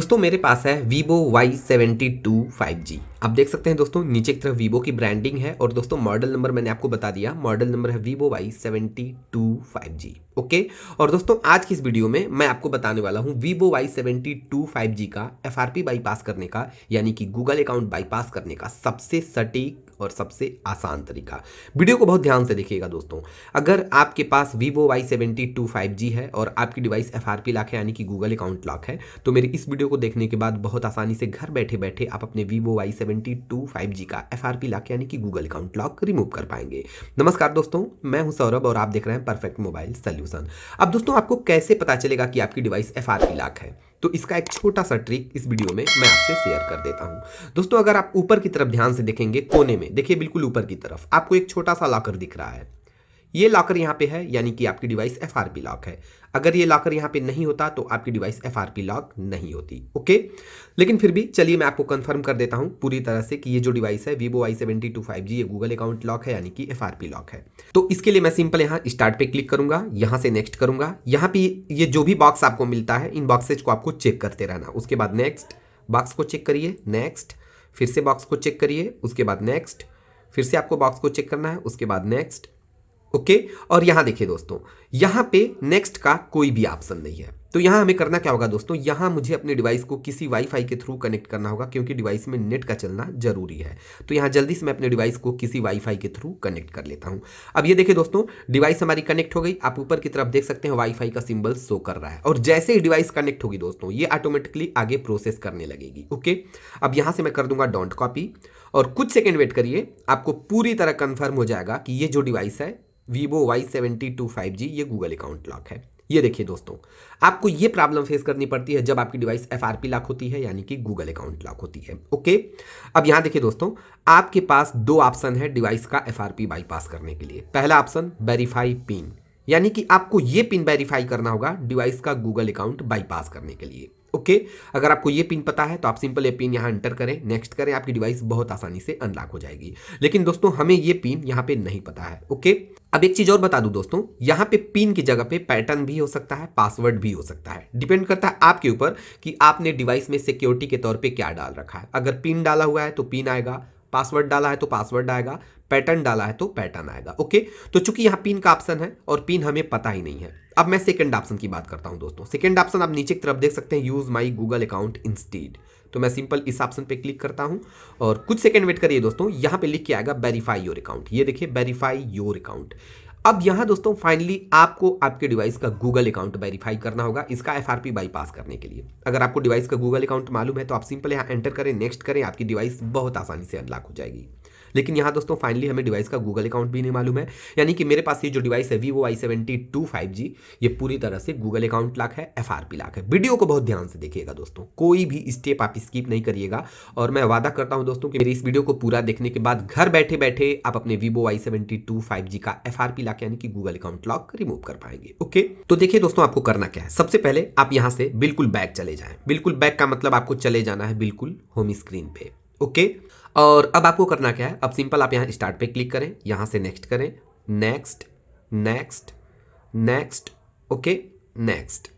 दोस्तों मेरे पास है Vivo Y72 5G आप देख सकते हैं दोस्तों नीचे की तरफ Vivo की ब्रांडिंग है और दोस्तों मॉडल नंबर मैंने आपको बता दिया मॉडल नंबर है Vivo Y72 5G ओके और दोस्तों आज की इस वीडियो में मैं आपको बताने वाला हूं Vivo Y72 5G to five G का एफ बाईपास करने का यानी कि Google अकाउंट बाईपास करने का सबसे सटीक और सबसे आसान तरीका वीडियो को बहुत ध्यान से देखिएगा दोस्तों अगर आपके पास Vivo Y seventy two five G है और आपकी device F R P lock है यानी कि गूगल अकाउंट लॉक है तो मेरे इस वीडियो को देखने के बाद बहुत आसानी से घर बैठे बैठे आप अपने Vivo Y seventy two five G का एफ आर पी लाख यानी कि गूगल अकाउंट लॉक रिमूव कर पाएंगे नमस्कार दोस्तों मैं हूं सौरभ और आप देख रहे हैं परफेक्ट मोबाइल सोल्यूशन अब दोस्तों आपको कैसे पता चलेगा कि आपकी device F R P lock है तो इसका एक छोटा सा ट्रिक इस वीडियो में मैं आपसे शेयर कर देता हूं दोस्तों अगर आप ऊपर की तरफ ध्यान से देखेंगे कोने में देखिए बिल्कुल ऊपर की तरफ आपको एक छोटा सा लॉकर दिख रहा है ये लॉकर यहाँ पे है यानी कि आपकी डिवाइस एफ लॉक है अगर ये लॉकर यहाँ पे नहीं होता तो आपकी डिवाइस एफ लॉक नहीं होती ओके लेकिन फिर भी चलिए मैं आपको कंफर्म कर देता हूँ पूरी तरह से कि ये जो डिवाइस है Vivo Y seventy two five G ये गूगल अकाउंट लॉक है यानी कि एफ लॉक है तो इसके लिए मैं सिंपल यहाँ स्टार्ट पे क्लिक करूंगा यहाँ से नेक्स्ट करूंगा यहाँ पे ये जो भी बॉक्स आपको मिलता है इन बॉक्सेज को आपको चेक करते रहना उसके बाद नेक्स्ट बॉक्स को चेक करिए नेक्स्ट फिर से बॉक्स को चेक करिए उसके बाद नेक्स्ट फिर से आपको बॉक्स को चेक करना है उसके बाद नेक्स्ट ओके और यहां देखिए दोस्तों यहां पे नेक्स्ट का कोई भी ऑप्शन नहीं है तो यहां हमें करना क्या होगा दोस्तों यहां मुझे अपने डिवाइस को किसी वाईफाई के थ्रू कनेक्ट करना होगा क्योंकि डिवाइस में नेट का चलना जरूरी है तो यहां जल्दी से मैं अपने डिवाइस को किसी वाईफाई के थ्रू कनेक्ट कर लेता हूं अब ये देखिए दोस्तों डिवाइस हमारी कनेक्ट हो गई आप ऊपर की तरफ देख सकते हैं वाईफाई का सिंबल शो कर रहा है और जैसे ही डिवाइस कनेक्ट होगी दोस्तों ये ऑटोमेटिकली आगे प्रोसेस करने लगेगी ओके अब यहां से मैं कर दूंगा डॉन्ट कॉपी और कुछ सेकेंड वेट करिए आपको पूरी तरह कन्फर्म हो जाएगा कि ये जो डिवाइस है Vivo Y seventy two five G ये गूगल अकाउंट लॉक है ये देखिए दोस्तों आपको ये प्रॉब्लम फेस करनी पड़ती है जब आपकी device F R P lock होती है यानी कि गूगल अकाउंट लॉक होती है ओके अब यहाँ देखिए दोस्तों आपके पास दो ऑप्शन है डिवाइस का एफ आर पी बाईपास करने के लिए पहला ऑप्शन वेरीफाई पिन यानी कि आपको ये पिन वेरीफाई करना होगा डिवाइस का गूगल अकाउंट बाईपास करने के लिए ओके okay? अगर आपको ये पिन पता है तो आप सिंपल ये पिन यहाँ एंटर करें नेक्स्ट करें आपकी डिवाइस बहुत आसानी से अनलॉक हो जाएगी लेकिन दोस्तों हमें ये पिन यहाँ पे नहीं पता है ओके okay? अब एक चीज़ और बता दूं दोस्तों यहाँ पे पिन की जगह पे पैटर्न भी हो सकता है पासवर्ड भी हो सकता है डिपेंड करता है आपके ऊपर कि आपने डिवाइस में सिक्योरिटी के तौर पर क्या डाल रखा है अगर पिन डाला हुआ है तो पिन आएगा पासवर्ड डाला है तो पासवर्ड आएगा पैटर्न डाला है तो पैटर्न आएगा ओके तो चूंकि यहाँ पिन का ऑप्शन है और पिन हमें पता ही नहीं है अब मैं सेकंड ऑप्शन की बात करता हूँ दोस्तों सेकंड ऑप्शन आप नीचे की तरफ देख सकते हैं use my Google account instead तो मैं सिंपल इस ऑप्शन पे क्लिक करता हूं और कुछ सेकंड वेट करिए दोस्तों यहां पे लिख के आएगा वेरीफाई योर अकाउंट ये देखिए वेरीफाई योर अकाउंट अब यहां दोस्तों फाइनली आपको आपके डिवाइस का गूगल अकाउंट वेरीफाई करना होगा इसका एफ आर बाईपास करने के लिए अगर आपको डिवाइस का गूगल अकाउंट मालूम है तो आप सिंपल यहां एंटर करें नेक्स्ट करें आपकी डिवाइस बहुत आसानी से अनलॉक हो जाएगी लेकिन यहाँ दोस्तों फाइनली हमें डिवाइस का गूगल अकाउंट भी नहीं मालूम है यानी कि मेरे पास ये जो डिवाइस है Vivo Y seventy two five G ये पूरी तरह से गूगल अकाउंट लाख है एफ आर पी लाख है वीडियो को बहुत ध्यान से देखिएगा दोस्तों कोई भी स्टेप आप स्कीप नहीं करिएगा और मैं वादा करता हूँ दोस्तों कि मेरी इस वीडियो को पूरा देखने के बाद घर बैठे बैठे आप अपने Vivo Y seventy two five G का एफ आर पी लाख यानी कि गूगल अकाउंट लॉक रिमूव कर पाएंगे ओके तो देखिए दोस्तों आपको करना क्या है सबसे पहले आप यहाँ से बिल्कुल बैक चले जाए बिल्कुल बैक का मतलब आपको चले जाना है बिल्कुल होम स्क्रीन पे ओके okay? और अब आपको करना क्या है अब सिंपल आप यहाँ स्टार्ट पे क्लिक करें यहाँ से नेक्स्ट करें next next next okay next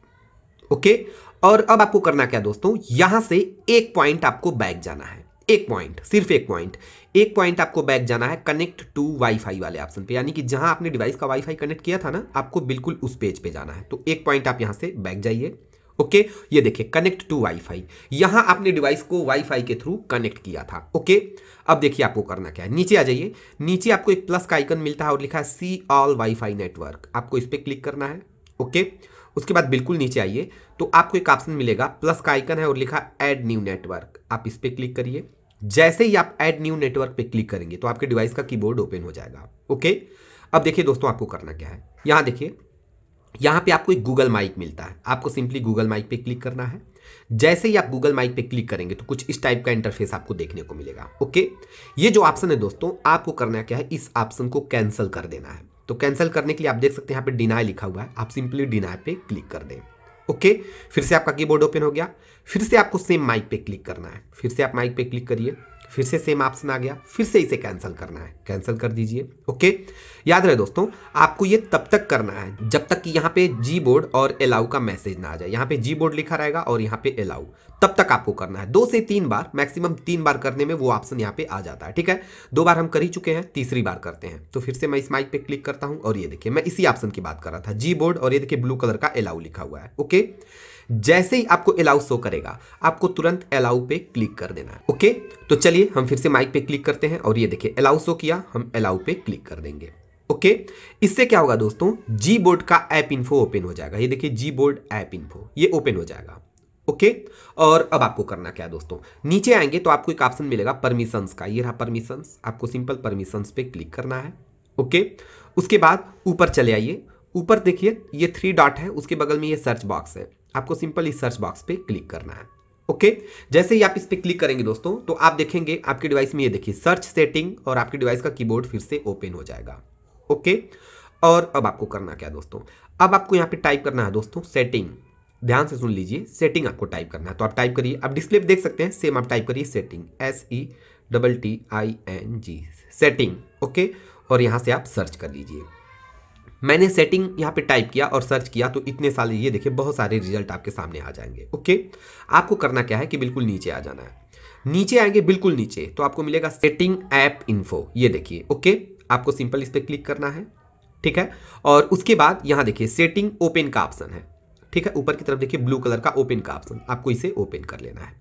okay और अब आपको करना क्या दोस्तों यहाँ से एक पॉइंट आपको बैक जाना है एक पॉइंट सिर्फ एक पॉइंट एक पॉइंट आपको बैक जाना है कनेक्ट टू वाईफाई वाले ऑप्शन पे यानी कि जहां आपने डिवाइस का वाईफाई कनेक्ट किया था ना आपको बिल्कुल उस पेज पे जाना है तो एक पॉइंट आप यहां से बैक जाइए ओके ये देखिए कनेक्ट टू वाईफाई यहां आपने डिवाइस को वाईफाई के थ्रू कनेक्ट किया था ओके अब देखिए आपको करना क्या है नीचे आ जाइए नीचे आपको एक प्लस का आइकन मिलता है और लिखा है सी ऑल वाईफाई नेटवर्क आपको इस पर क्लिक करना है ओके उसके बाद बिल्कुल नीचे आइए तो आपको एक ऑप्शन मिलेगा प्लस का आइकन है और लिखा एड न्यू नेटवर्क आप इस पर क्लिक करिए जैसे ही आप एड न्यू नेटवर्क पे क्लिक करेंगे तो आपके डिवाइस का कीबोर्ड ओपन हो जाएगा ओके अब देखिए दोस्तों आपको करना क्या है यहां देखिए यहाँ पे आपको एक गूगल माइक मिलता है आपको सिंपली गूगल माइक पे क्लिक करना है जैसे ही आप गूगल माइक पे क्लिक करेंगे तो कुछ इस टाइप का इंटरफेस आपको देखने को मिलेगा ओके ये जो ऑप्शन है दोस्तों आपको करना क्या है इस ऑप्शन को कैंसिल कर देना है तो कैंसिल करने के लिए आप देख सकते हैं यहाँ पे डिनाई लिखा हुआ है आप सिंपली डिनाई पे क्लिक कर दें ओके फिर से आपका कीबोर्ड ओपन हो गया फिर से आपको सेम माइक पे क्लिक करना है फिर से आप माइक पे क्लिक करिए फिर से सेम ऑप्शन आ गया फिर से इसे कैंसिल करना है कैंसिल कर दीजिए ओके याद रहे दोस्तों आपको ये तब तक करना है जब तक कि यहाँ पे जी बोर्ड और एलाउ का मैसेज ना आ जाए यहाँ पे जी बोर्ड लिखा रहेगा और यहाँ पे अलाउ तब तक आपको करना है दो से तीन बार मैक्सिमम तीन बार करने में वो ऑप्शन यहाँ पे आ जाता है ठीक है दो बार हम कर ही चुके हैं तीसरी बार करते हैं तो फिर से मैं इस माइक पे क्लिक करता हूँ और ये देखिए मैं इसी ऑप्शन की बात कर रहा था जी बोर्ड और ये देखिए ब्लू कलर का एलाउ लिखा हुआ है ओके जैसे ही आपको अलाउ शो करेगा आपको तुरंत अलाउ पे क्लिक कर देना है ओके तो चलिए हम फिर से माइक पे क्लिक करते हैं और ये देखिए अलाउ शो किया हम अलाउ पे क्लिक कर देंगे ओके इससे क्या होगा दोस्तों जी बोर्ड का ऐप इन्फो ओपन हो जाएगा ये देखिए जी बोर्ड ऐप इन्फो ये ओपन हो जाएगा ओके okay? और अब आपको करना क्या है दोस्तों नीचे आएंगे तो आपको एक ऑप्शन मिलेगा परमिशंस का ये रहा परमिशंस आपको सिंपल परमिशंस पे क्लिक करना है ओके okay? उसके बाद ऊपर चले आइए ऊपर देखिए ये थ्री डॉट है उसके बगल में ये सर्च बॉक्स है आपको सिंपल इस सर्च बॉक्स पे क्लिक करना है ओके जैसे ही आप इस पर क्लिक करेंगे दोस्तों तो आप देखेंगे आपके डिवाइस में ये देखिए सर्च सेटिंग और आपके डिवाइस का कीबोर्ड फिर से ओपन हो जाएगा ओके और अब आपको करना क्या दोस्तों अब आपको यहाँ पे टाइप करना है दोस्तों सेटिंग ध्यान से सुन लीजिए सेटिंग आपको टाइप करना है तो आप टाइप करिए आप डिस्प्ले देख सकते हैं सेम आप टाइप करिए setting S E double T I N G setting okay और यहाँ से आप सर्च कर लीजिए मैंने सेटिंग यहाँ पे टाइप किया और सर्च किया तो इतने सारे ये देखिए बहुत सारे रिजल्ट आपके सामने आ जाएंगे ओके आपको करना क्या है कि बिल्कुल नीचे आ जाना है नीचे आएंगे बिल्कुल नीचे तो आपको मिलेगा सेटिंग ऐप इन्फो ये देखिए ओके आपको सिंपल इस पर क्लिक करना है ठीक है और उसके बाद यहाँ देखिए सेटिंग ओपन का ऑप्शन है ठीक है ऊपर की तरफ देखिए ब्लू कलर का ओपन का ऑप्शन आपको इसे ओपन कर लेना है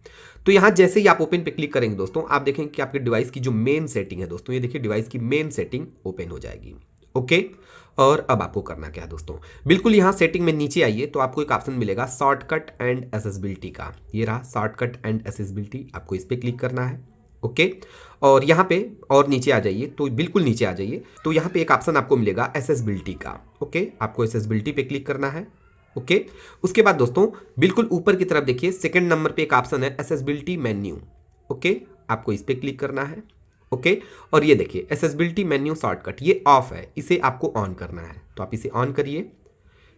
तो यहाँ जैसे ही आप ओपन पे क्लिक करेंगे दोस्तों आप देखेंगे कि आपके डिवाइस की जो मेन सेटिंग है दोस्तों ये देखिए डिवाइस की मेन सेटिंग ओपन हो जाएगी ओके और अब आपको करना क्या है दोस्तों बिल्कुल यहाँ सेटिंग में नीचे आइए तो आपको एक ऑप्शन मिलेगा शॉर्टकट एंड एसेसबिलिटी का ये रहा शॉर्टकट एंड एसेसबिलिटी आपको इस पर क्लिक करना है ओके और यहाँ पे और नीचे आ जाइए तो बिल्कुल नीचे आ जाइए तो यहाँ पे एक ऑप्शन आपको मिलेगा एसेसबिलिटी का ओके आपको एसेसबिलिटी पे क्लिक करना है ओके उसके बाद दोस्तों बिल्कुल ऊपर की तरफ देखिए सेकेंड नंबर पर एक ऑप्शन है एसेसबिलिटी मैन्यू ओके आपको इस पर क्लिक करना है ओके और ये देखिए एसेसबिलिटी मेन्यू शॉर्टकट ये ऑफ है इसे आपको ऑन करना है तो आप इसे ऑन करिए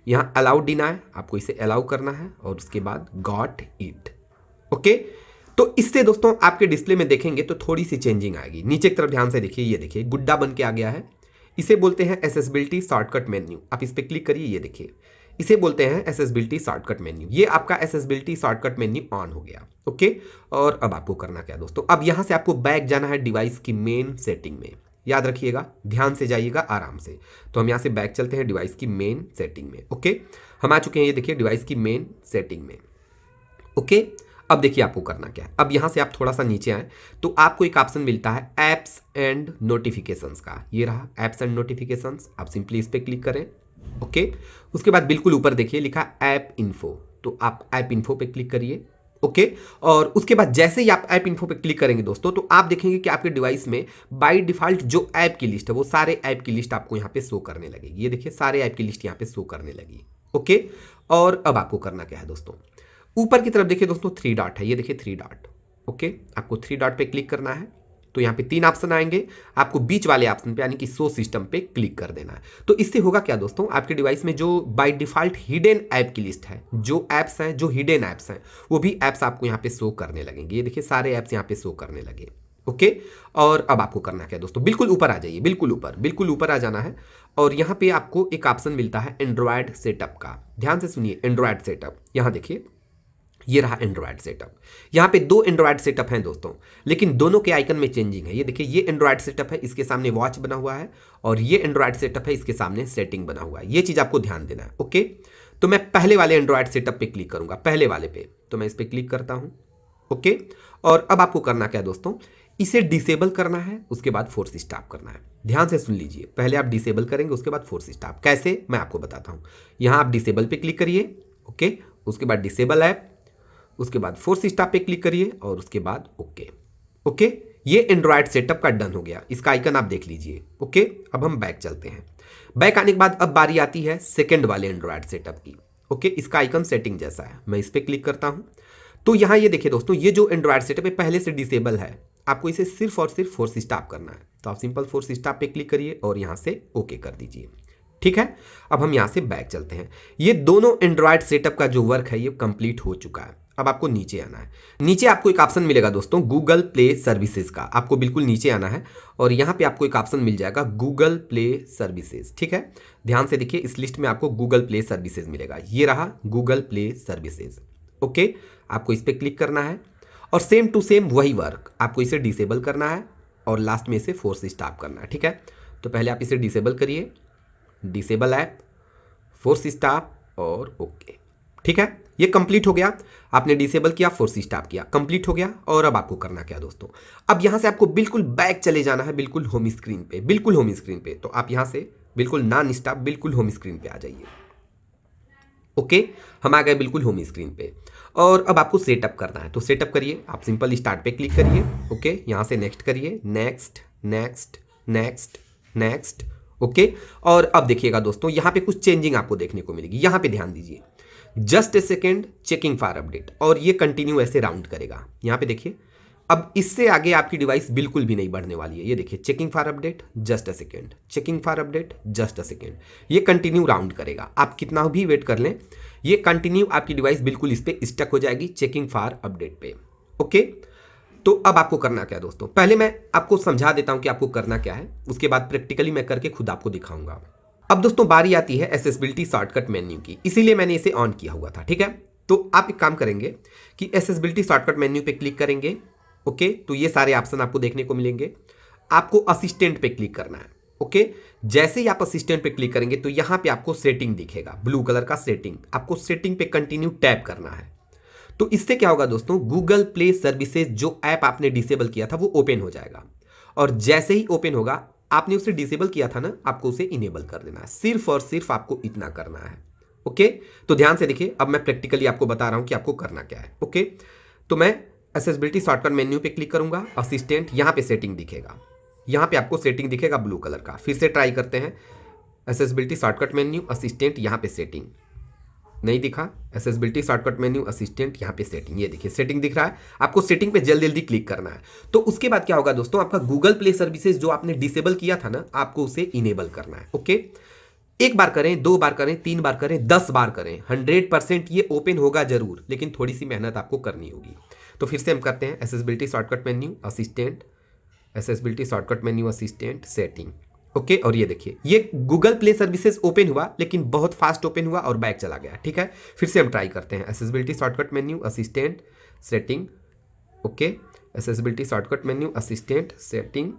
यहाँ अलाउ डिनाय आपको इसे अलाउ करना है और उसके बाद गॉट इट ओके तो इससे दोस्तों आपके डिस्प्ले में देखेंगे तो थोड़ी सी चेंजिंग आएगी नीचे की तरफ ध्यान से देखिए ये देखिए गुड्डा बन के आ गया है इसे बोलते हैं एसेसबिलिटी शॉर्टकट मेन्यू आप इस पर क्लिक करिए ये देखिए इसे बोलते हैं एसेसबिलिटी शॉर्टकट मेन्यू ये आपका एसेसबिलिटी शॉर्टकट मेन्यू ऑन हो गया ओके और अब आपको करना क्या दोस्तों अब यहां से आपको बैक जाना है डिवाइस की मेन सेटिंग में याद रखिएगा ध्यान से जाइएगा आराम से तो हम यहाँ से बैक चलते हैं डिवाइस की मेन सेटिंग में ओके हम आ चुके हैं ये देखिए डिवाइस की मेन सेटिंग में ओके अब देखिए आपको करना क्या है अब यहां से आप थोड़ा सा नीचे आए तो आपको एक ऑप्शन मिलता है एप्स एंड नोटिफिकेशंस का ये रहा एप्स एंड नोटिफिकेशंस आप सिंपली इस पर क्लिक करें ओके उसके बाद बिल्कुल ऊपर देखिए लिखा ऐप इन्फो तो आप ऐप इन्फो पे क्लिक करिए ओके और उसके बाद जैसे ही आप ऐप इन्फो पे क्लिक करेंगे दोस्तों तो आप देखेंगे कि आपके डिवाइस में बाय डिफॉल्ट जो ऐप की लिस्ट है वो सारे ऐप की लिस्ट आपको यहाँ पे शो करने लगेगी ये देखिए सारे ऐप की लिस्ट यहाँ पे शो करने लगी ओके और अब आपको करना क्या है दोस्तों ऊपर की तरफ देखिए दोस्तों थ्री डॉट है ये देखिए थ्री डॉट ओके आपको थ्री डॉट पर क्लिक करना है तो यहाँ पे तीन ऑप्शन आएंगे आपको बीच वाले ऑप्शन पे यानी कि सो सिस्टम पे क्लिक कर देना है तो इससे होगा क्या दोस्तों आपके डिवाइस में जो बाय डिफॉल्ट हिडन ऐप की लिस्ट है जो ऐप्स हैं जो हिडन ऐप्स हैं वो भी ऐप्स आपको यहाँ पे शो करने लगेंगे ये देखिए सारे ऐप्स यहाँ पे शो करने लगे ओके और अब आपको करना क्या दोस्तों बिल्कुल ऊपर आ जाइए बिल्कुल ऊपर बिल्कुल ऊपर आ जाना है और यहाँ पे आपको एक ऑप्शन मिलता है एंड्रॉयड सेटअप का ध्यान से सुनिए एंड्रॉयड सेटअप यहाँ देखिए ये रहा एंड्रॉयड सेटअप यहाँ पे दो एंड्रॉयड सेटअप हैं दोस्तों लेकिन दोनों के आइकन में चेंजिंग है ये देखिए ये एंड्रॉयड सेटअप है इसके सामने वॉच बना हुआ है और ये एंड्रॉयड सेटअप है इसके सामने सेटिंग बना हुआ है ये चीज़ आपको ध्यान देना है ओके तो मैं पहले वाले एंड्रॉयड सेटअप पे क्लिक करूँगा पहले वाले पे तो मैं इस पर क्लिक करता हूँ ओके और अब आपको करना क्या है दोस्तों इसे डिसेबल करना है उसके बाद फोर्स स्टाप करना है ध्यान से सुन लीजिए पहले आप डिसेबल करेंगे उसके बाद फोर्स स्टाप कैसे मैं आपको बताता हूँ यहाँ आप डिसेबल पे क्लिक करिए ओके उसके बाद डिसेबल ऐप उसके बाद फोर्स स्टार पे क्लिक करिए और उसके बाद ओके ओके ये एंड्रॉयड सेटअप का डन हो गया इसका आइकन आप देख लीजिए ओके अब हम बैक चलते हैं बैक आने के बाद अब बारी आती है सेकेंड वाले एंड्रॉयड सेटअप की ओके इसका आइकन सेटिंग जैसा है मैं इस पर क्लिक करता हूँ तो यहाँ ये देखिए दोस्तों ये जो एंड्रॉयड सेटअप है पहले से डिसेबल है आपको इसे सिर्फ और सिर्फ फोर्स स्टाप करना है तो आप सिंपल फोर्स स्टाप पे क्लिक करिए और यहाँ से ओके कर दीजिए ठीक है अब हम यहाँ से बैक चलते हैं ये दोनों एंड्रॉयड सेटअप का जो वर्क है ये कंप्लीट हो चुका है अब आपको नीचे आना है नीचे आपको एक ऑप्शन मिलेगा दोस्तों गूगल प्ले सर्विसेज का आपको बिल्कुल नीचे आना है और यहाँ पे आपको एक ऑप्शन मिल जाएगा गूगल प्ले सर्विसेज ठीक है ध्यान से देखिए इस लिस्ट में आपको गूगल प्ले सर्विसेज मिलेगा ये रहा गूगल प्ले सर्विसेज ओके आपको इस पर क्लिक करना है और सेम टू सेम वही वर्क आपको इसे डिसेबल करना है और लास्ट में इसे फोर्स स्टाप करना है ठीक है तो पहले आप इसे डिसेबल करिए डिसेबल ऐप फोर्स स्टाप और ओके ठीक है ये कंप्लीट हो गया आपने डिसेबल किया सी स्टाप किया कंप्लीट हो गया और अब आपको करना क्या दोस्तों अब यहां से आपको बिल्कुल बैक चले जाना है बिल्कुल होम स्क्रीन पे बिल्कुल होम स्क्रीन पे तो आप यहां से बिल्कुल नॉन स्टाप बिल्कुल होम स्क्रीन पे आ जाइए ओके हम आ गए बिल्कुल होम स्क्रीन पे और अब आपको सेटअप करना है तो सेटअप करिए आप सिंपल स्टार्ट पे क्लिक करिए ओके यहाँ से नेक्स्ट करिए next next next next okay और अब देखिएगा दोस्तों यहां पे कुछ चेंजिंग आपको देखने को मिलेगी यहां पे ध्यान दीजिए just a second checking for update और ये कंटिन्यू ऐसे राउंड करेगा यहां पे देखिए अब इससे आगे आपकी डिवाइस बिल्कुल भी नहीं बढ़ने वाली है ये देखिए checking for update just a second checking for update just a second ये कंटिन्यू राउंड करेगा आप कितना भी वेट कर लें ये कंटिन्यू आपकी डिवाइस बिल्कुल इस पर स्टक हो जाएगी चेकिंग फॉर अपडेट पे ओके okay? तो अब आपको करना क्या है दोस्तों पहले मैं आपको समझा देता हूं कि आपको करना क्या है उसके बाद प्रैक्टिकली मैं करके खुद आपको दिखाऊंगा अब दोस्तों बारी आती है एसेसबिलिटी शॉर्टकट मेन्यू की इसीलिए मैंने इसे ऑन किया हुआ था ठीक है तो आप एक काम करेंगे कि एसेसबिलिटी शॉर्टकट मेन्यू पे क्लिक करेंगे ओके तो ये सारे ऑप्शन आपको देखने को मिलेंगे आपको असिस्टेंट पे क्लिक करना है ओके जैसे ही आप असिस्टेंट पे क्लिक करेंगे तो यहां पे आपको सेटिंग दिखेगा ब्लू कलर का सेटिंग आपको सेटिंग पे कंटिन्यू टैप करना है तो इससे क्या होगा दोस्तों गूगल प्ले सर्विसेज जो ऐप आपने डिसेबल किया था वो ओपन हो जाएगा और जैसे ही ओपन होगा आपने उसे डिसेबल किया था ना आपको उसे इनेबल कर देना है सिर्फ और सिर्फ आपको इतना करना है ओके तो ध्यान से देखिए अब मैं प्रैक्टिकली आपको बता रहा हूं कि आपको करना क्या है ओके तो मैं एसेसबिलिटी शॉर्टकट मेन्यू पे क्लिक करूंगा असिस्टेंट यहां पे सेटिंग दिखेगा यहां पे आपको सेटिंग दिखेगा ब्लू कलर का फिर से ट्राई करते हैं एसेसबिलिटी शॉर्टकट मेन्यू असिस्टेंट यहां पे सेटिंग नहीं दिखा एसेसबिलिटी शॉर्टकट मेन्यू असिस्टेंट यहाँ पे सेटिंग ये देखिए सेटिंग दिख रहा है आपको सेटिंग पे जल्दी जल्दी क्लिक करना है तो उसके बाद क्या होगा दोस्तों आपका गूगल प्ले सर्विसेज जो आपने डिसेबल किया था ना आपको उसे इनेबल करना है ओके एक बार करें दो बार करें तीन बार करें दस बार करें हंड्रेड परसेंट ये ओपन होगा जरूर लेकिन थोड़ी सी मेहनत आपको करनी होगी तो फिर से हम करते हैं accessibility shortcut menu assistant accessibility shortcut menu assistant setting okay okay, और ये देखिए ये गूगल प्ले सर्विसेज ओपन हुआ लेकिन बहुत फास्ट ओपन हुआ और बैक चला गया ठीक है फिर से हम ट्राई करते हैं accessibility shortcut menu assistant setting okay accessibility shortcut menu assistant setting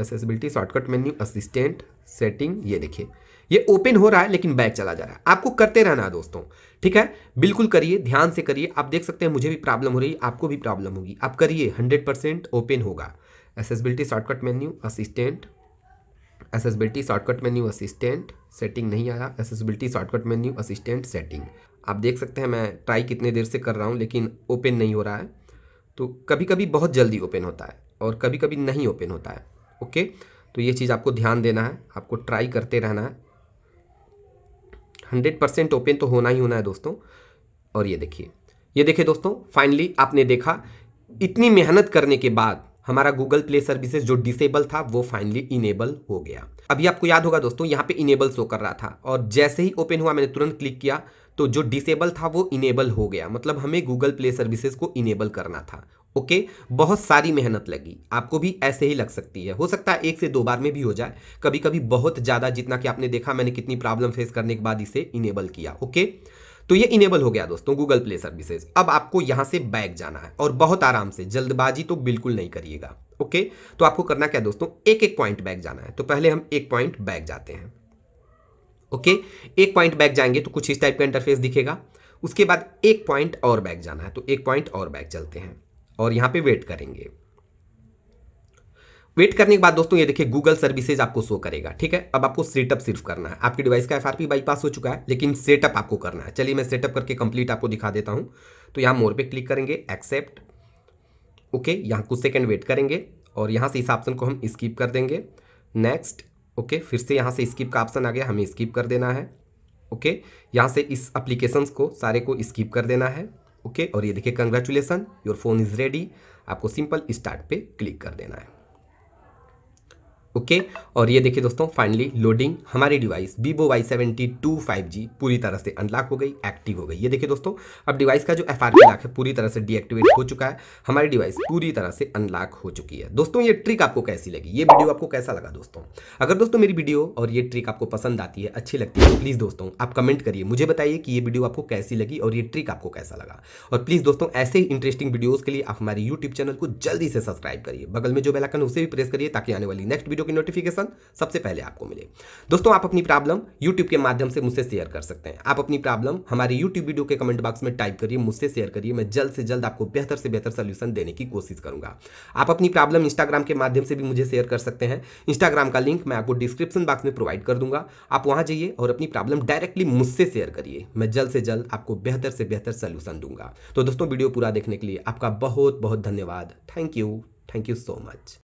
accessibility shortcut menu assistant setting ये देखिए ये ओपन हो रहा है लेकिन बैक चला जा रहा है आपको करते रहना दोस्तों ठीक है बिल्कुल करिए ध्यान से करिए आप देख सकते हैं मुझे भी प्रॉब्लम हो रही है आपको भी प्रॉब्लम होगी आप करिए हंड्रेड परसेंट ओपन होगा accessibility shortcut menu assistant accessibility shortcut menu assistant setting नहीं आया accessibility shortcut menu assistant setting आप देख सकते हैं मैं ट्राई कितने देर से कर रहा हूँ लेकिन ओपन नहीं हो रहा है तो कभी कभी बहुत जल्दी ओपन होता है और कभी कभी नहीं ओपन होता है ओके तो ये चीज़ आपको ध्यान देना है आपको ट्राई करते रहना है हंड्रेड परसेंट ओपन तो होना ही होना है दोस्तों और ये देखिए ये देखिए दोस्तों फाइनली आपने देखा इतनी मेहनत करने के बाद हमारा गूगल प्ले सर्विसेज जो डिसेबल था वो फाइनली इनेबल हो गया अभी आपको याद होगा दोस्तों यहाँ पे इनेबल शो कर रहा था और जैसे ही ओपन हुआ मैंने तुरंत क्लिक किया तो जो डिसेबल था वो इनेबल हो गया मतलब हमें गूगल प्ले सर्विसेज को इनेबल करना था ओके बहुत सारी मेहनत लगी आपको भी ऐसे ही लग सकती है हो सकता है एक से दो बार में भी हो जाए कभी कभी बहुत ज़्यादा जितना कि आपने देखा मैंने कितनी प्रॉब्लम फेस करने के बाद इसे इनेबल किया ओके तो ये इनेबल हो गया दोस्तों गूगल प्ले सर्विसेज अब आपको यहाँ से बैक जाना है और बहुत आराम से जल्दबाजी तो बिल्कुल नहीं करिएगा ओके तो आपको करना क्या दोस्तों एक एक पॉइंट बैक जाना है तो पहले हम एक पॉइंट बैक जाते हैं ओके एक पॉइंट बैक जाएंगे तो कुछ इस टाइप का इंटरफेस दिखेगा उसके बाद एक पॉइंट और बैक जाना है तो एक पॉइंट और बैक चलते हैं और यहाँ पे वेट करेंगे वेट करने के बाद दोस्तों ये देखिए गूगल सर्विसेज आपको शो करेगा ठीक है अब आपको सेटअप सिर्फ करना है आपके डिवाइस का एफआरपी बाईपास हो चुका है लेकिन सेटअप आपको करना है चलिए मैं सेटअप करके कंप्लीट आपको दिखा देता हूँ तो यहाँ मोर पे क्लिक करेंगे एक्सेप्ट ओके यहाँ कुछ सेकेंड वेट करेंगे और यहाँ से इस ऑप्शन को हम स्किप कर देंगे नेक्स्ट ओके फिर से यहाँ से स्किप का ऑप्शन आ गया हमें स्किप कर देना है ओके यहाँ से इस अप्लीकेशन को सारे को स्किप कर देना है ओके और ये देखिए congratulations your phone is ready आपको सिंपल स्टार्ट पे क्लिक कर देना है ओके okay? और ये देखिए दोस्तों फाइनली लोडिंग हमारी device Vivo Y seventy two five G पूरी तरह से अनलॉक हो गई एक्टिव हो गई ये देखिए दोस्तों अब डिवाइस का जो एफ आर लॉक है पूरी तरह से डीएक्टिवेट हो चुका है हमारी डिवाइस पूरी तरह से अनलॉक हो चुकी है दोस्तों ये ट्रिक आपको कैसी लगी ये वीडियो आपको कैसा लगा दोस्तों अगर दोस्तों मेरी वीडियो और ये ट्रिक आपको पसंद आती है अच्छी लगती है तो प्लीज़ दोस्तों आप कमेंट करिए मुझे बताइए कि ये वीडियो आपको कैसी लगी और ये ट्रिक आपको कैसा लगा और प्लीज़ दोस्तों ऐसे ही इंटरेस्टिंग वीडियोज़ के लिए आप हमारे यूट्यूब चैनल को जल्दी से सब्सक्राइब करिए बगल में जो बेलाकन उसे भी प्रेस करिए ताकि आने वाली नेक्स्ट वीडियो वीडियो की नोटिफिकेशन सबसे पहले आपको मिले दोस्तों आप अपनी प्रॉब्लम यूट्यूब के माध्यम से मुझसे शेयर कर सकते हैं आप अपनी प्रॉब्लम हमारे यूट्यूब वीडियो के कमेंट बॉक्स में टाइप करिए मुझसे शेयर करिए मैं जल्द से जल्द आपको बेहतर से बेहतर सोल्यूशन देने की कोशिश करूंगा आप अपनी प्रॉब्लम इंस्टाग्राम के माध्यम से भी मुझे शेयर कर सकते हैं इंस्टाग्राम का लिंक मैं आपको डिस्क्रिप्शन बॉक्स में प्रोवाइड कर दूंगा आप वहां जाइए और अपनी प्रॉब्लम डायरेक्टली मुझसे शेयर करिए मैं जल्द से जल्द आपको बेहतर से बेहतर सोल्यूशन दूंगा तो दोस्तों वीडियो पूरा देखने के लिए आपका बहुत बहुत धन्यवाद thank you thank you so much